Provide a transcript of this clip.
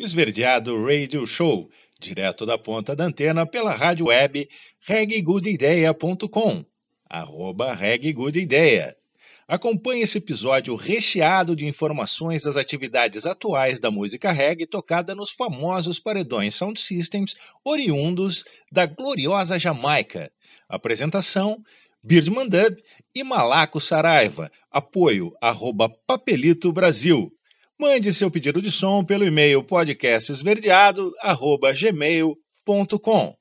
Esverdeado Radio Show, direto da ponta da antena pela rádio web reggoodideia.com, arroba reggoodideia. Acompanhe esse episódio recheado de informações das atividades atuais da música reggae tocada nos famosos paredões Sound Systems oriundos da gloriosa Jamaica. Apresentação, Birdman Dub e Malaco Saraiva. Apoio, arroba Papelito Brasil. Mande seu pedido de som pelo e-mail podcastesverdeado.gmail.com.